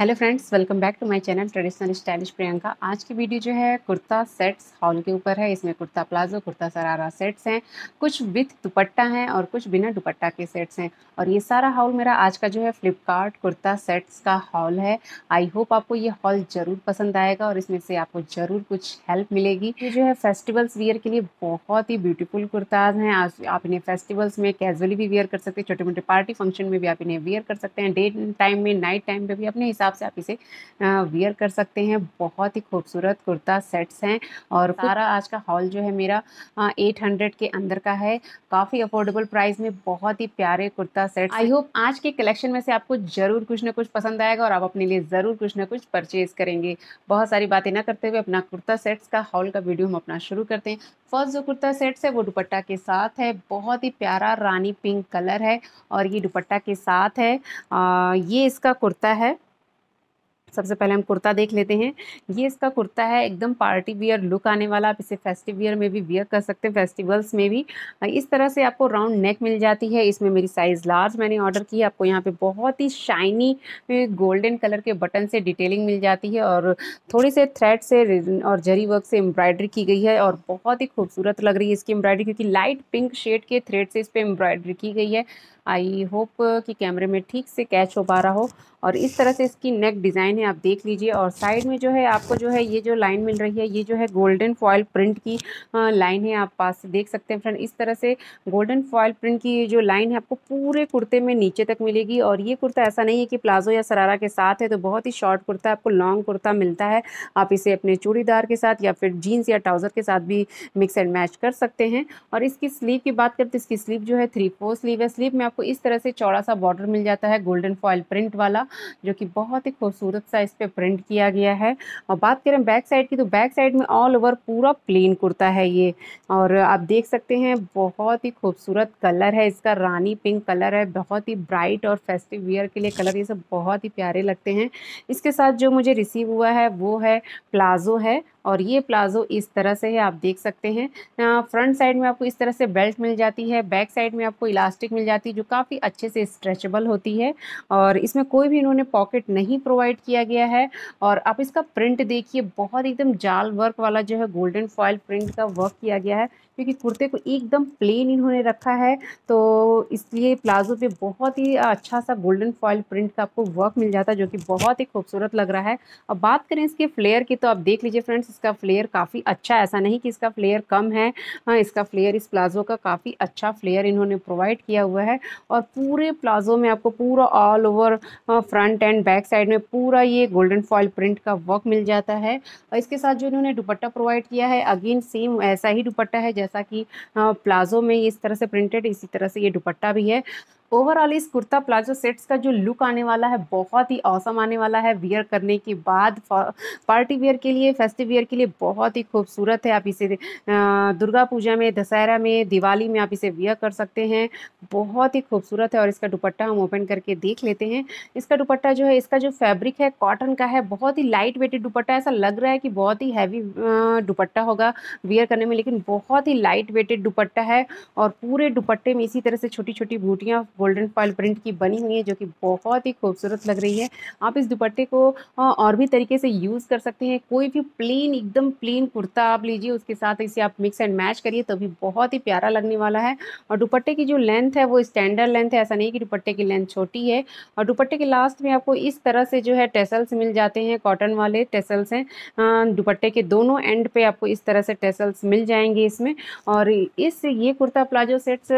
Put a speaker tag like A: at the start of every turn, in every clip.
A: Hello friends welcome back to my channel traditional stylish Priyanka आज की video जो है कुर्ता सेट्स हॉल के ऊपर है इसमें कुर्ता प्लाजो कुर्ता सरारा सेट्स हैं कुछ विथ दुपट्टा हैं और कुछ बिना दुपट्टा के सेट्स हैं और ये सारा हॉल मेरा आज का जो है फ्लिपकार्ट कुर्ता सेट्स का हॉल है आई होप आपको ये हॉल ज़रूर पसंद आएगा और इसमें से आपको ज़रूर कुछ हेल्प मिलेगी ये जो है फेस्टिवल्स वियर के लिए बहुत ही ब्यूटीफुल कुर्ताज हैं आज आप इन्हें फेस्टिवल्स में कैजुअली भी वियर कर सकते हैं छोटे मोटे पार्टी फंक्शन में भी आप इन्हें वेयर कर सकते हैं डे टाइम में नाइट टाइम पर भी अपने हिसाब हिसाब से आप इसे वियर कर सकते हैं बहुत ही खूबसूरत कुर्ता सेट्स हैं और हाँ। सारा आज का हॉल जो है मेरा एट हंड्रेड के अंदर का है काफ़ी अफोर्डेबल प्राइस में बहुत ही प्यारे कुर्ता सेट आई होप आज के कलेक्शन में से आपको ज़रूर कुछ ना कुछ पसंद आएगा और आप अपने लिए ज़रूर कुछ ना कुछ परचेज़ करेंगे बहुत सारी बातें ना करते हुए अपना कुर्ता सेट्स का हॉल का वीडियो हम अपना शुरू करते हैं फर्स्ट जो कुर्ता सेट्स है वो दुपट्टा के साथ है बहुत ही प्यारा रानी पिंक कलर है और ये दुपट्टा के साथ है आ, ये इसका कुर्ता है सबसे पहले हम कुर्ता देख लेते हैं ये इसका कुर्ता है एकदम पार्टी वियर लुक आने वाला आप इसे फेस्टिव वियर में भी वियर कर सकते हैं फेस्टिवल्स में भी इस तरह से आपको राउंड नेक मिल जाती है इसमें मेरी साइज़ लार्ज मैंने ऑर्डर की आपको यहाँ पे बहुत ही शाइनी गोल्डन कलर के बटन से डिटेलिंग मिल जाती है और थोड़ी से थ्रेड से और जरी वर्क से एम्ब्रॉयडरी की गई है और बहुत ही खूबसूरत लग रही है इसकी एम्ब्रॉयडरी क्योंकि लाइट पिंक शेड के थ्रेड से इस पर एम्ब्रॉयडरी की गई है आई होप कि कैमरे में ठीक से कैच हो पा रहा हो और इस तरह से इसकी नेक डिज़ाइन है आप देख लीजिए और साइड में जो है आपको जो है ये जो लाइन मिल रही है ये जो है गोल्डन फॉयल प्रिंट की लाइन है आप पास से देख सकते हैं फ्रेंड इस तरह से गोल्डन फॉयल प्रिंट की जो लाइन है आपको पूरे कुर्ते में नीचे तक मिलेगी और ये कुर्ता ऐसा नहीं है कि प्लाजो या सरारा के साथ है तो बहुत ही शॉर्ट कुर्ता आपको लॉन्ग कुर्ता मिलता है आप इसे अपने चूड़ीदार के साथ या फिर जीन्स या ट्राउज़र के साथ भी मिक्स एंड मैच कर सकते हैं और इसकी स्लीव की बात करते इसकी स्लीव जो है थ्री फोर स्लीव है स्लीव में आप आपको इस तरह से चौड़ा सा बॉर्डर मिल जाता है गोल्डन फॉयल प्रिंट वाला जो कि बहुत ही खूबसूरत सा इस पर प्रिंट किया गया है और बात करें बैक साइड की तो बैक साइड में ऑल ओवर पूरा प्लेन कुर्ता है ये और आप देख सकते हैं बहुत ही खूबसूरत कलर है इसका रानी पिंक कलर है बहुत ही ब्राइट और फेस्टिव वियर के लिए कलर ये सब बहुत ही प्यारे लगते हैं इसके साथ जो मुझे रिसीव हुआ है वो है प्लाजो है और ये प्लाजो इस तरह से है आप देख सकते हैं फ्रंट साइड में आपको इस तरह से बेल्ट मिल जाती है बैक साइड में आपको इलास्टिक मिल जाती है जो काफ़ी अच्छे से स्ट्रेचबल होती है और इसमें कोई भी इन्होंने पॉकेट नहीं प्रोवाइड किया गया है और आप इसका प्रिंट देखिए बहुत एकदम जाल वर्क वाला जो है गोल्डन फॉयल प्रिंट का वर्क किया गया है क्योंकि कुर्ते को एकदम प्लेन इन्होंने रखा है तो इसलिए प्लाजो पे बहुत ही अच्छा सा गोल्डन फॉयल प्रिंट का आपको वर्क मिल जाता है जो कि बहुत ही खूबसूरत लग रहा है अब बात करें इसके फ्लेयर की तो आप देख लीजिए फ्रेंड्स इसका फ्लेयर काफ़ी अच्छा ऐसा नहीं कि इसका फ्लेयर कम है हाँ इसका फ्लेयर इस प्लाज़ो का काफ़ी अच्छा फ्लेयर इन्होंने प्रोवाइड किया हुआ है और पूरे प्लाज़ो में आपको पूरा ऑल ओवर हाँ, फ्रंट एंड बैक साइड में पूरा ये गोल्डन फॉल प्रिंट का वर्क मिल जाता है और इसके साथ जो इन्होंने दुपट्टा प्रोवाइड किया है अगेन सेम ऐसा ही दुपट्टा है जैसा कि हाँ, प्लाज़ो में इस तरह से प्रिंटेड इसी तरह से ये दुपट्टा भी है ओवरऑल इस कुर्ता प्लाजो सेट्स का जो लुक आने वाला है बहुत ही औसम आने वाला है वियर करने के बाद पार्टी वियर के लिए फेस्टिव वियर के लिए बहुत ही खूबसूरत है आप इसे दुर्गा पूजा में दशहरा में दिवाली में आप इसे वियर कर सकते हैं बहुत ही खूबसूरत है और इसका दुपट्टा हम ओपन करके देख लेते हैं इसका दुपट्टा जो है इसका जो फैब्रिक है कॉटन का है बहुत ही लाइट वेटेड दुपट्टा ऐसा लग रहा है कि बहुत ही हैवी दुपट्टा होगा वियर करने में लेकिन बहुत ही लाइट वेटेड दुपट्टा है और पूरे दुपट्टे में इसी तरह से छोटी छोटी बूटियाँ गोल्डन फॉल प्रिंट की बनी हुई है जो कि बहुत ही खूबसूरत लग रही है आप इस दुपट्टे को और भी तरीके से यूज़ कर सकते हैं कोई भी प्लेन एकदम प्लेन कुर्ता आप लीजिए उसके साथ इसे आप मिक्स एंड मैच करिए तो भी बहुत ही प्यारा लगने वाला है और दुपट्टे की जो लेंथ है वो स्टैंडर्ड लेंथ है ऐसा नहीं कि दुपट्टे की लेंथ छोटी है और दुपट्टे के लास्ट में आपको इस तरह से जो है टेसल्स मिल जाते हैं कॉटन वाले टेसल्स हैं दुपट्टे के दोनों एंड पे आपको इस तरह से टेसल्स मिल जाएंगे इसमें और इस ये कुर्ता प्लाजो सेट्स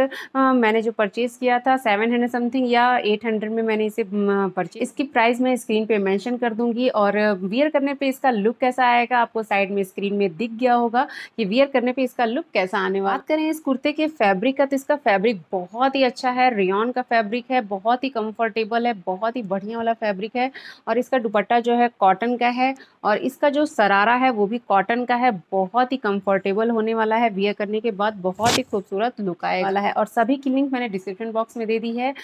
A: मैंने जो परचेज़ किया था सेवन हंड्रेड समथिंग या एट हंड्रेड में मैंने इसे परचेज इसकी प्राइस मैं स्क्रीन पे मेंशन कर दूंगी और वियर करने पे इसका लुक कैसा आएगा आपको साइड में स्क्रीन में दिख गया होगा कि वियर करने पे इसका लुक कैसा आने वाला बात करें इस कुर्ते के फैब्रिक का तो इसका फैब्रिक बहुत ही अच्छा है रियॉन का फैब्रिक है बहुत ही कम्फर्टेबल है बहुत ही बढ़िया वाला फैब्रिक है और इसका दुपट्टा जो है कॉटन का है और इसका जो सरारा है वो भी कॉटन का है बहुत ही कम्फर्टेबल होने वाला है वियर करने के बाद बहुत ही खूबसूरत लुक आए वाला है और सभी की लिंक मैंने डिस्क्रिप्शन बॉक्स में दे दी है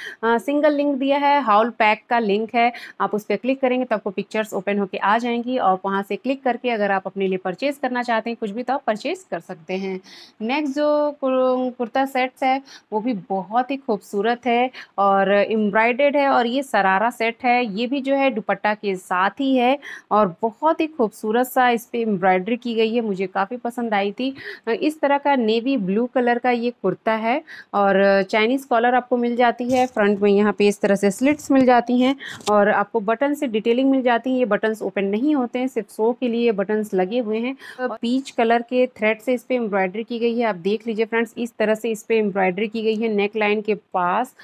A: सिंगल लिंक दिया है हाउल पैक का लिंक है आप उस पर क्लिक करेंगे तो आपको पिक्चर्स ओपन होकर आ जाएंगी और वहाँ से क्लिक करके अगर आप अपने लिए परचेज़ करना चाहते हैं कुछ भी तो आप परचेज़ कर सकते हैं नेक्स्ट जो कुर्ता सेट्स है वो भी बहुत ही खूबसूरत है और एम्ब्रॉयडेड है और ये सरारा सेट है ये भी जो है दुपट्टा के साथ ही है और बहुत ही खूबसूरत सा इस पर एम्ब्रॉयडरी की गई है मुझे काफ़ी पसंद आई थी इस तरह का नेवी ब्लू कलर का ये कुर्ता है और चाइनीज़ कॉलर आपको मिल जाए जाती है फ्रंट में यहाँ पे इस तरह से स्लिट्स मिल जाती हैं और आपको बटन से डिटेलिंग मिल जाती है ये बटन्स ओपन नहीं होते हैं सिर्फ शो के लिए बटन्स लगे हुए हैं पीच कलर के थ्रेड से इस पर एम्ब्रॉयडरी की गई है आप देख लीजिए फ्रेंड्स इस तरह से इस पर एम्ब्रॉयडरी की गई है नेक लाइन के पास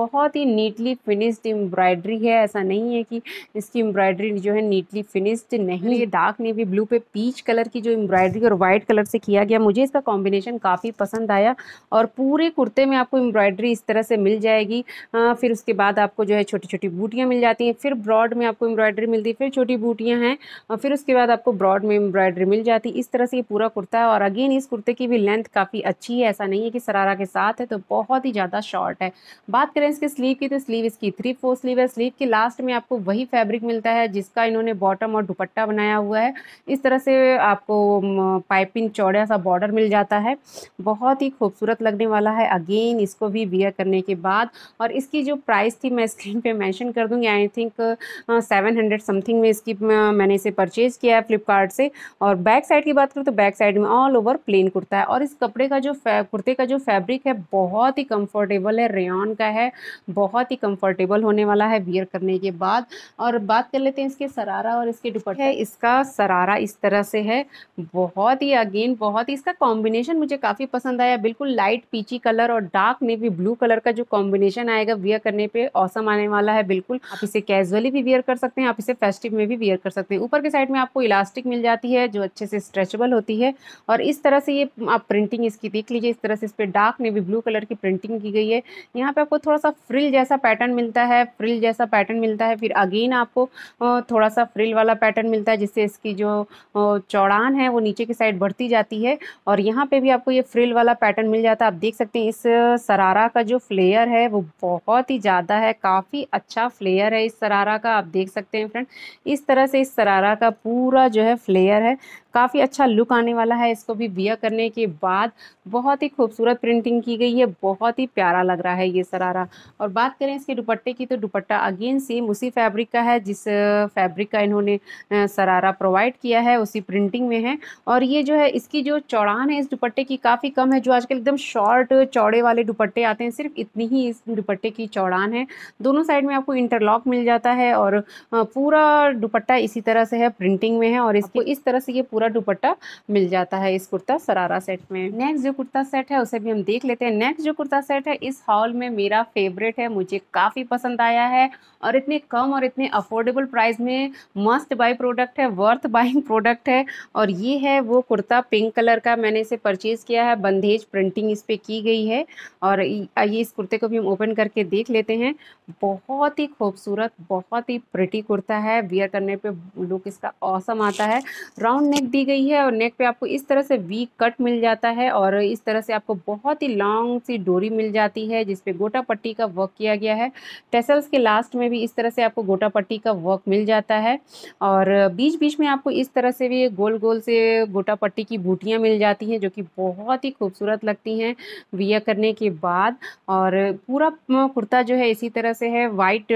A: बहुत ही नीटली फिनिश्ड एम्ब्रॉयडरी है ऐसा नहीं है कि इसकी एम्ब्रॉयडरी जो है नीटली फिनिश्ड नहीं ये डार्क नेवी ब्लू पे पीच कलर की जो एम्ब्रॉयडरी और वाइट कलर से किया गया मुझे इसका कॉम्बिनेशन काफ़ी पसंद आया और पूरे कुर्ते में आपको एम्ब्रॉयडरी इस तरह से मिल जाए जाएगी आ, फिर उसके बाद आपको जो है छोटी छोटी बूटियाँ मिल जाती हैं फिर ब्रॉड में आपको एम्ब्रॉयडरी मिलती है फिर छोटी बूटियाँ हैं और फिर उसके बाद आपको ब्रॉड में एम्ब्रॉयडरी मिल जाती है इस तरह से ये पूरा कुर्ता है और अगेन इस कुर्ते की भी लेंथ काफ़ी अच्छी है ऐसा नहीं है कि सरारा के साथ है तो बहुत ही ज़्यादा शॉर्ट है बात करें इसके स्लीव की तो स्लीव इसकी थ्री फोर स्लीव है स्लीव के लास्ट में आपको वही फैब्रिक मिलता है जिसका इन्होंने बॉटम और दुपट्टा बनाया हुआ है इस तरह से आपको पाइपिंग चौड़ा सा बॉर्डर मिल जाता है बहुत ही खूबसूरत लगने वाला है अगेन इसको भी वियर करने के बाद बाद और इसकी जो प्राइस थी मैं स्क्रीन पे मेंशन कर दूंगी I think seven hundred something में इसकी uh, मैंने इसे परचेज़ किया है फ्लिपकार्ट से और बैक साइड की बात करूँ तो बैक साइड में ऑल ओवर प्लेन कुर्ता है और इस कपड़े का जो कुर्ते का जो फैब्रिक है बहुत ही कम्फर्टेबल है रेन का है बहुत ही कम्फर्टेबल होने वाला है वियर करने के बाद और बात कर लेते हैं इसके सरारा और इसके दुपट्टे इसका सरारा इस तरह से है बहुत ही अगेन बहुत ही इसका कॉम्बिनेशन मुझे काफ़ी पसंद आया बिल्कुल लाइट पीची कलर और डार्क नेवी ब्लू कलर का जो कॉम्बिनेशन आएगा वियर करने पे औसम आने वाला है बिल्कुल आप इसे कैजुअली भी वियर कर सकते हैं आप इसे फेस्टिव में भी वियर कर सकते हैं ऊपर के साइड में आपको इलास्टिक मिल जाती है जो अच्छे से स्ट्रेचबल होती है और इस तरह से ये आप प्रिंटिंग इसकी देख लीजिए इस तरह से इस पर डार्क नेवी ब्लू कलर की प्रिंटिंग की गई है यहाँ पर आपको थोड़ा सा फ्रिल जैसा पैटर्न मिलता है फ्रिल जैसा पैटर्न मिलता है फिर अगेन आपको थोड़ा सा फ्रिल वाला पैटर्न मिलता है जिससे इसकी जो चौड़ान है वो नीचे की साइड बढ़ती जाती है और यहाँ पे भी आपको ये फ्रिल वाला पैटर्न मिल जाता है आप देख सकते हैं इस सरारा का जो फ्लेयर है वो बहुत ही ज़्यादा है काफ़ी अच्छा फ्लेयर है इस शरारा का आप देख सकते हैं फ्रेंड इस तरह से इस शरारा का पूरा जो है फ्लेयर है काफ़ी अच्छा लुक आने वाला है इसको भी बिया करने के बाद बहुत ही खूबसूरत प्रिंटिंग की गई है बहुत ही प्यारा लग रहा है ये सरारा और बात करें इसके दुपट्टे की तो दुपट्टा अगेन सेम उसी फैब्रिक का है जिस फैब्रिक का इन्होंने सरारा प्रोवाइड किया है उसी प्रिंटिंग में है और ये जो है इसकी जो चौड़ान है इस दुपट्टे की काफ़ी कम है जो आजकल एकदम शॉर्ट चौड़े वाले दुपट्टे आते हैं सिर्फ इतनी ही इस दुपट्टे की चौड़ान है दोनों साइड में आपको इंटरलॉक मिल जाता है और पूरा दुपट्टा इसी तरह से है प्रिंटिंग में है और इसको इस तरह से ये पूरा पूरा दुपट्टा मिल जाता है इस कुर्ता सरारा सेट में नेक्स्ट जो कुर्ता सेट है उसे भी हम देख लेते हैं नेक्स्ट जो कुर्ता सेट है इस हॉल में मेरा फेवरेट है मुझे काफ़ी पसंद आया है और इतने कम और इतने अफोर्डेबल प्राइस में मस्ट बाई प्रोडक्ट है वर्थ बाइंग प्रोडक्ट है और ये है वो कुर्ता पिंक कलर का मैंने इसे परचेज़ किया है बंदेज प्रिंटिंग इस पर की गई है और ये इस कुर्ते को भी हम ओपन करके देख लेते हैं बहुत ही खूबसूरत बहुत ही प्रिटी कुर्ता है वियर करने पे लुक इसका औसम आता है राउंड नेक दी गई है और नेक पे आपको इस तरह से वी कट मिल जाता है और इस तरह से आपको बहुत ही लॉन्ग सी डोरी मिल जाती है जिसपे गोटा पट्टी का वर्क किया गया है टेसल्स के लास्ट में भी इस तरह से आपको गोटा पट्टी का वर्क मिल जाता है और बीच बीच में आपको इस तरह से भी गोल गोल से गोटा पट्टी की बूटियाँ मिल जाती हैं जो कि बहुत ही खूबसूरत लगती हैं विया करने के बाद और पूरा कुर्ता जो है इसी तरह से है वाइट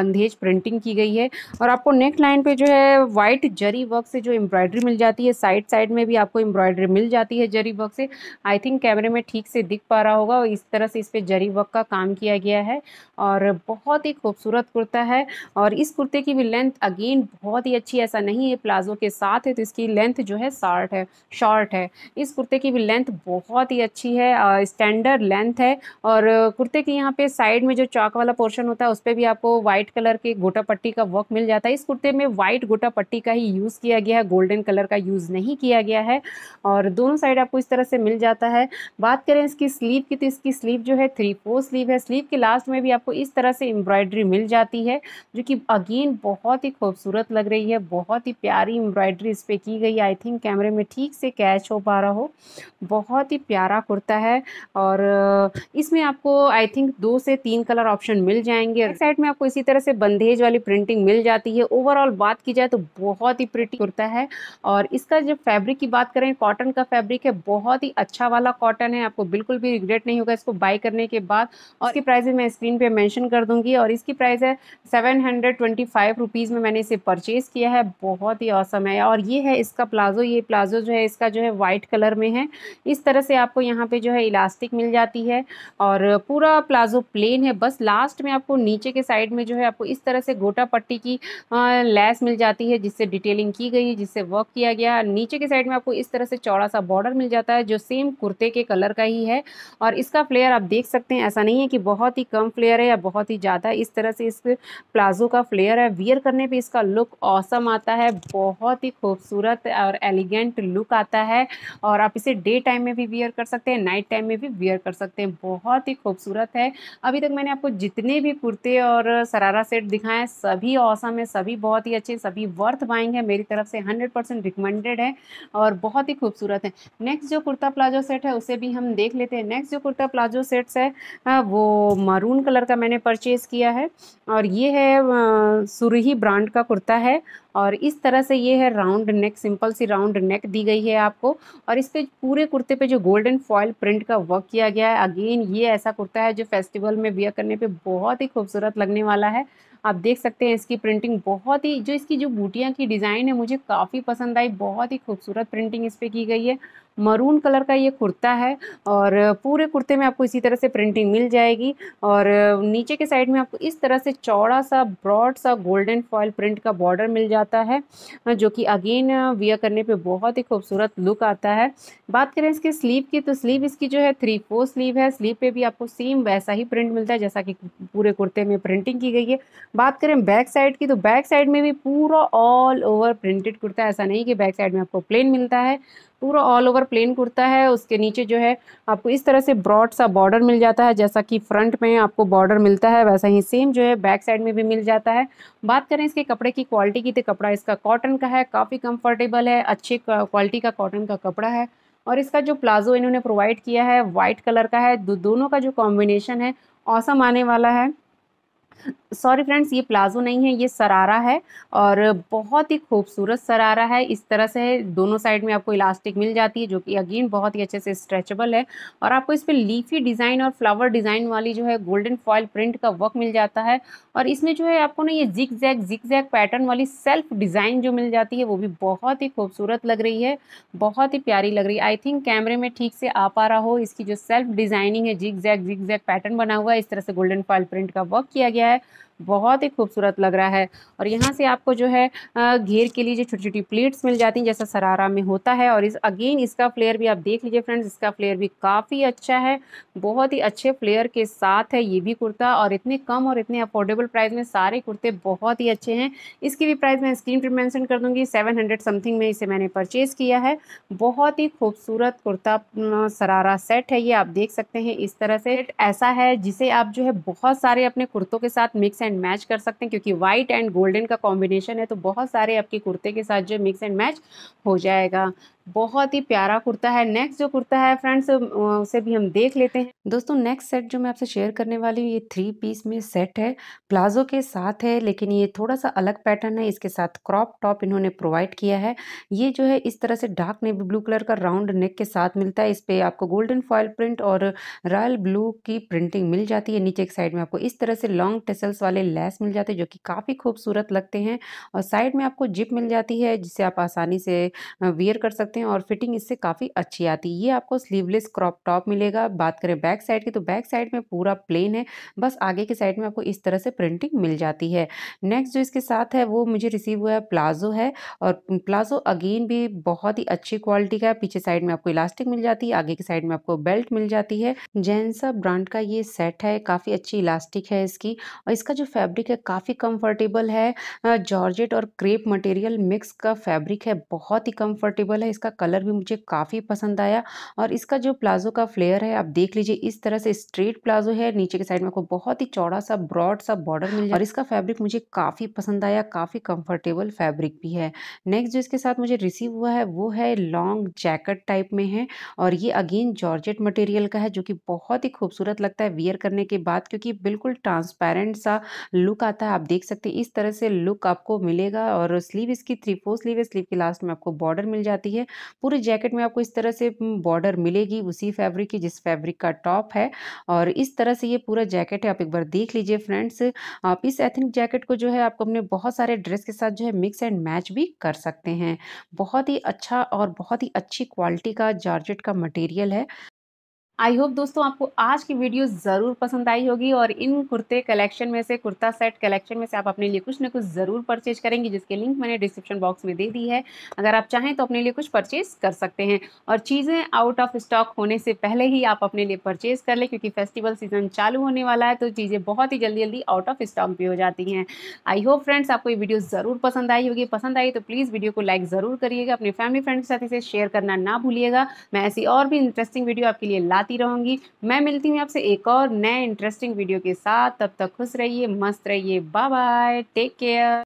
A: बंदेज प्रिंटिंग की गई है और आपको नेक लाइन पे जो है वाइट जरी वर्क से जो एम्ब्रॉयडरी मिल जाती है साइड साइड में भी आपको एम्ब्रॉयडरी मिल जाती है जरी वर्क से आई थिंक कैमरे में ठीक से दिख पा रहा होगा और इस तरह से इस पर जरी वर्क का काम किया गया है और बहुत ही खूबसूरत कुर्ता है और इस कुर्ते की भी लेंथ अगेन बहुत ही अच्छी ऐसा नहीं है प्लाजो के साथ है तो इसकी लेंथ जो है शॉर्ट है शॉर्ट है इस कुर्ते की भी लेंथ बहुत ही अच्छी है स्टैंडर्ड लेंथ है और कुर्ते के यहाँ पे साइड में जो चौक वाला पोर्शन होता है उस पर भी आपको व्हाइट कलर के गोटा पट्टी का वर्क मिल जाता है इस कुर्ते में व्हाइट गोटा पट्टी का ही यूज़ किया गया है गोल्डन कलर का यूज़ नहीं किया गया है और दोनों साइड आपको इस तरह से मिल जाता है बात करें इसकी स्लीव की तो इसकी स्लीव जो है थ्री फोर स्लीव है स्लीव के लास्ट में भी आपको इस तरह से एम्ब्रॉयड्री मिल जाती है जो कि अगेन बहुत ही खूबसूरत लग रही है बहुत ही प्यारी एम्ब्रॉयड्री इस पर की गई आई थिंक कैमरे में ठीक से कैच हो पा रहा हो बहुत ही प्यारा कुर्ता है और इसमें आपको आई थिंक दो से तीन कलर ऑप्शन मिल जाएंगे साइड में आपको इसी तरह से बंदेज वाली प्रिंटिंग मिल जाती है ओवरऑल बात की जाए तो बहुत ही प्रिटी कुर्ता है और और इसका जो फैब्रिक की बात करें कॉटन का फैब्रिक है बहुत ही अच्छा वाला कॉटन है आपको बिल्कुल भी रिग्रेट नहीं होगा इसको बाई करने के बाद और इसकी प्राइस मैं स्क्रीन पे मेंशन कर दूंगी और इसकी प्राइस है seven hundred twenty five rupees में मैंने इसे परचेज़ किया है बहुत ही औसम है और ये है इसका प्लाजो ये प्लाजो जो है इसका जो है वाइट कलर में है इस तरह से आपको यहाँ पर जो है इलास्टिक मिल जाती है और पूरा प्लाजो प्लेन है बस लास्ट में आपको नीचे के साइड में जो है आपको इस तरह से गोटा पट्टी की लैस मिल जाती है जिससे डिटेलिंग की गई है जिससे वर्क किया किया गया नीचे की साइड में आपको इस तरह से चौड़ा सा बॉर्डर मिल जाता है जो सेम कुर्ते के कलर का ही है और इसका फ्लेयर आप देख सकते हैं ऐसा नहीं है कि बहुत ही कम फ्लेयर है या बहुत ही ज़्यादा इस तरह से इस प्लाजो का फ्लेयर है वियर करने पर इसका लुक औसम आता है बहुत ही खूबसूरत और एलिगेंट लुक आता है और आप इसे डे टाइम में भी वियर कर सकते हैं नाइट टाइम में भी वियर कर सकते हैं बहुत ही खूबसूरत है अभी तक मैंने आपको जितने भी कुर्ते और सरारा सेट दिखाए सभी औसम है सभी बहुत ही अच्छे सभी वर्थ बाइंग है मेरी तरफ से हंड्रेड परसेंट रिकमेंडेड है और बहुत ही खूबसूरत है नेक्स्ट जो कुर्ता प्लाजो सेट है उसे भी हम देख लेते हैं नेक्स्ट जो कुर्ता प्लाजो सेट्स है हाँ, वो मरून कलर का मैंने परचेज़ किया है और ये है सुरही ब्रांड का कुर्ता है और इस तरह से ये है राउंड नेक सिंपल सी राउंड नेक दी गई है आपको और इस पे पूरे कुर्ते पे जो गोल्डन फॉयल प्रिंट का वर्क किया गया है अगेन ये ऐसा कुर्ता है जो फेस्टिवल में वियर करने पे बहुत ही खूबसूरत लगने वाला है आप देख सकते हैं इसकी प्रिंटिंग बहुत ही जो इसकी जो बूटियाँ की डिज़ाइन है मुझे काफ़ी पसंद आई बहुत ही खूबसूरत प्रिंटिंग इस पर की गई है मरून कलर का ये कुर्ता है और पूरे कुर्ते में आपको इसी तरह से प्रिंटिंग मिल जाएगी और नीचे के साइड में आपको इस तरह से चौड़ा सा ब्रॉड सा गोल्डन फॉयल प्रिंट का बॉर्डर मिल जाता है जो कि अगेन वियर करने पे बहुत ही खूबसूरत लुक आता है बात करें इसके स्लीव की तो स्लीव इसकी जो है थ्री फोर स्लीव है स्लीव पे भी आपको सेम वैसा ही प्रिंट मिलता है जैसा कि पूरे कुर्ते में प्रिंटिंग की गई है बात करें बैक साइड की तो बैक साइड में भी पूरा ऑल ओवर प्रिंटेड कुर्ता है ऐसा नहीं कि बैक साइड में आपको प्लेन मिलता है पूरा ऑल ओवर प्लेन कुर्ता है उसके नीचे जो है आपको इस तरह से ब्रॉड सा बॉर्डर मिल जाता है जैसा कि फ्रंट में आपको बॉर्डर मिलता है वैसा ही सेम जो है बैक साइड में भी मिल जाता है बात करें इसके कपड़े की क्वालिटी की तो कपड़ा इसका कॉटन का है काफ़ी कम्फर्टेबल है अच्छी क्वालिटी का कॉटन का कपड़ा है और इसका जो प्लाजो इन्होंने प्रोवाइड किया है वाइट कलर का है दोनों का जो कॉम्बिनेशन है औसम आने वाला है सॉरी फ्रेंड्स ये प्लाजो नहीं है ये सरारा है और बहुत ही खूबसूरत सरारा है इस तरह से दोनों साइड में आपको इलास्टिक मिल जाती है जो कि अगेन बहुत ही अच्छे से स्ट्रेचेबल है और आपको इस पर लीफी डिज़ाइन और फ्लावर डिज़ाइन वाली जो है गोल्डन फॉयल प्रिंट का वर्क मिल जाता है और इसमें जो है आपको ना ये zig zag zig zag pattern वाली सेल्फ डिज़ाइन जो मिल जाती है वो भी बहुत ही खूबसूरत लग रही है बहुत ही प्यारी लग रही है आई थिंक कैमरे में ठीक से आ पा रहा हो इसकी जो सेल्फ डिज़ाइनिंग है जिक जैक जिक जैक पैटर्न बना हुआ है इस तरह से गोल्डन फॉयल प्रिंट का वर्क किया गया है बहुत ही खूबसूरत लग रहा है और यहाँ से आपको जो है घेर के लिए जो छोटी छोटी प्लेट्स मिल जाती हैं जैसा सरारा में होता है और इस अगेन इसका फ्लेयर भी आप देख लीजिए फ्रेंड्स इसका फ्लेयर भी काफ़ी अच्छा है बहुत ही अच्छे फ्लेयर के साथ है ये भी कुर्ता और इतने कम और इतने अफोर्डेबल प्राइस में सारे कुर्ते बहुत ही अच्छे हैं इसकी भी प्राइस मैं स्क्रीन पर मैंसन कर दूँगी सेवन समथिंग में इसे मैंने परचेज़ किया है बहुत ही खूबसूरत कुर्ता सरारा सेट है ये आप देख सकते हैं इस तरह से ऐसा है जिसे आप जो है बहुत सारे अपने कुर्तों के साथ मिक्स एंड मैच कर सकते हैं क्योंकि वाइट एंड गोल्डन का कॉम्बिनेशन है तो बहुत सारे आपके कुर्ते के साथ जो मिक्स एंड मैच हो जाएगा बहुत ही प्यारा कुर्ता है नेक्स्ट जो कुर्ता है फ्रेंड्स उसे भी हम देख लेते हैं दोस्तों नेक्स्ट सेट जो मैं आपसे शेयर करने वाली हूँ ये थ्री पीस में सेट है प्लाजो के साथ है लेकिन ये थोड़ा सा अलग पैटर्न है इसके साथ क्रॉप टॉप इन्होंने प्रोवाइड किया है ये जो है इस तरह से डार्क नेवी ब्लू कलर का राउंड नेक के साथ मिलता है इस पर आपको गोल्डन फॉयल प्रिंट और रॉयल ब्लू की प्रिंटिंग मिल जाती है नीचे एक साइड में आपको इस तरह से लॉन्ग टेसल्स वाले लेस मिल जाते हैं जो कि काफ़ी खूबसूरत लगते हैं और साइड में आपको जिप मिल जाती है जिसे आप आसानी से वियर कर सकते सकते हैं और फिटिंग इससे काफ़ी अच्छी आती है ये आपको स्लीवलेस क्रॉप टॉप मिलेगा बात करें बैक साइड की तो बैक साइड में पूरा प्लेन है बस आगे के साइड में आपको इस तरह से प्रिंटिंग मिल जाती है नेक्स्ट जो इसके साथ है वो मुझे रिसीव हुआ है प्लाजो है और प्लाजो अगेन भी बहुत ही अच्छी क्वालिटी का है पीछे साइड में आपको इलास्टिक मिल जाती है आगे के साइड में आपको बेल्ट मिल जाती है जेंसा ब्रांड का ये सेट है काफ़ी अच्छी इलास्टिक है इसकी और इसका जो फैब्रिक है काफ़ी कम्फर्टेबल है जॉर्जेट और क्रेप मटेरियल मिक्स का फैब्रिक है बहुत ही कम्फर्टेबल है इसका इसका कलर भी मुझे काफ़ी पसंद आया और इसका जो प्लाजो का फ्लेयर है आप देख लीजिए इस तरह से स्ट्रेट प्लाजो है नीचे के साइड में आपको बहुत ही चौड़ा सा ब्रॉड सा बॉर्डर मिल जाए और इसका फैब्रिक मुझे काफ़ी पसंद आया काफ़ी कंफर्टेबल फैब्रिक भी है नेक्स्ट जो इसके साथ मुझे रिसीव हुआ है वो है लॉन्ग जैकेट टाइप में है और ये अगेन जॉर्जेट मटेरियल का है जो कि बहुत ही खूबसूरत लगता है वियर करने के बाद क्योंकि बिल्कुल ट्रांसपेरेंट सा लुक आता है आप देख सकते हैं इस तरह से लुक आपको मिलेगा और स्लीव इसकी थ्री फोर स्लीव है स्लीव के लास्ट में आपको बॉर्डर मिल जाती है पूरे जैकेट में आपको इस तरह से बॉर्डर मिलेगी उसी फैब्रिक की जिस फैब्रिक का टॉप है और इस तरह से ये पूरा जैकेट है आप एक बार देख लीजिए फ्रेंड्स आप इस एथनिक जैकेट को जो है आप अपने बहुत सारे ड्रेस के साथ जो है मिक्स एंड मैच भी कर सकते हैं बहुत ही अच्छा और बहुत ही अच्छी क्वालिटी का जॉर्जेट का मटेरियल है आई होप दोस्तों आपको आज की वीडियो ज़रूर पसंद आई होगी और इन कुर्ते कलेक्शन में से कुर्ता सेट कलेक्शन में से आप अपने लिए कुछ ना कुछ ज़रूर परचेज करेंगे जिसके लिंक मैंने डिस्क्रिप्शन बॉक्स में दे दी है अगर आप चाहें तो अपने लिए कुछ परचेज कर सकते हैं और चीज़ें आउट ऑफ स्टॉक होने से पहले ही आप अपने लिए परचेज कर लें क्योंकि फेस्टिवल सीज़न चालू होने वाला है तो चीज़ें बहुत ही जल्दी जल्दी आउट ऑफ स्टॉक भी हो जाती हैं आई होप फ्रेंड्स आपको ये वीडियो ज़रूर पसंद आई होगी पसंद आई तो प्लीज़ वीडियो को लाइक ज़रूर करिएगा अपने फैमिली फ्रेंड्स के साथ इसे शेयर करना ना भूलिएगा मैं ऐसी और भी इंटरेस्टिंग वीडियो आपके लिए ला बताती रहूँगी मैं मिलती हूँ आपसे एक और नए इंटरेस्टिंग वीडियो के साथ तब तक खुश रहिए मस्त रहिए बाय बाय टेक केयर